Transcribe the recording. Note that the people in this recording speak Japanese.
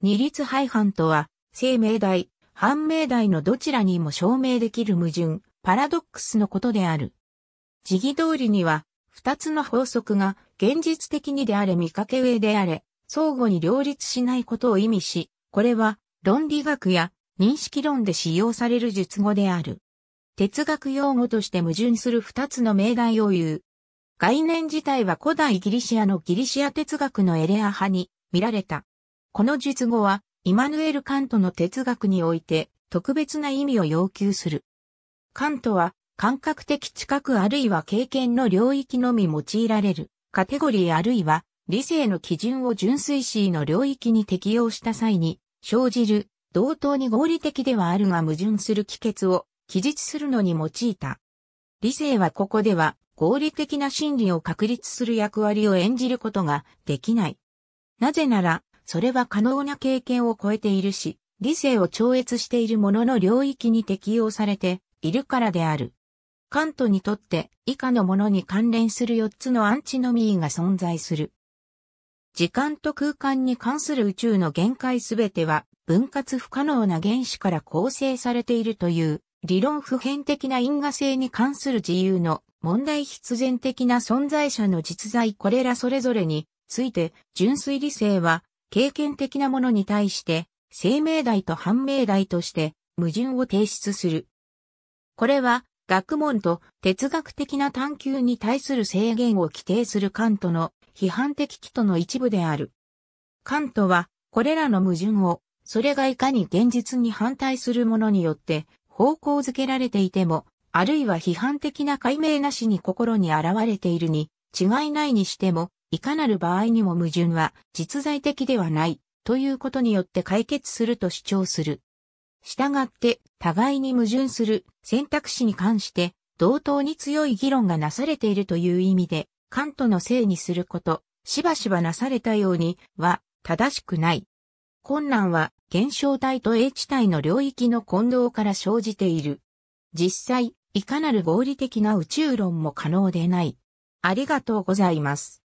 二律背反とは、生命題、反命題のどちらにも証明できる矛盾、パラドックスのことである。次義通りには、二つの法則が現実的にであれ見かけ上であれ、相互に両立しないことを意味し、これは論理学や認識論で使用される術語である。哲学用語として矛盾する二つの命題を言う。概念自体は古代ギリシアのギリシア哲学のエレア派に見られた。この述語は、イマヌエル・カントの哲学において特別な意味を要求する。カントは、感覚的知覚あるいは経験の領域のみ用いられる、カテゴリーあるいは理性の基準を純粋思の領域に適用した際に生じる同等に合理的ではあるが矛盾する帰結を記述するのに用いた。理性はここでは合理的な真理を確立する役割を演じることができない。なぜならそれは可能な経験を超えているし、理性を超越しているものの領域に適用されているからである。カントにとって以下のものに関連する4つのアンチノミーが存在する。時間と空間に関する宇宙の限界すべては分割不可能な原子から構成されているという理論普遍的な因果性に関する自由の問題必然的な存在者の実在これらそれぞれについて純粋理性は経験的なものに対して、生命題と判命題として矛盾を提出する。これは学問と哲学的な探求に対する制限を規定するカントの批判的基礎の一部である。カントはこれらの矛盾をそれがいかに現実に反対するものによって方向づけられていても、あるいは批判的な解明なしに心に現れているに違いないにしてもいかなる場合にも矛盾は実在的ではないということによって解決すると主張する。したがって、互いに矛盾する選択肢に関して、同等に強い議論がなされているという意味で、カントのせいにすること、しばしばなされたようには正しくない。困難は現象体と A 地体の領域の混同から生じている。実際、いかなる合理的な宇宙論も可能でない。ありがとうございます。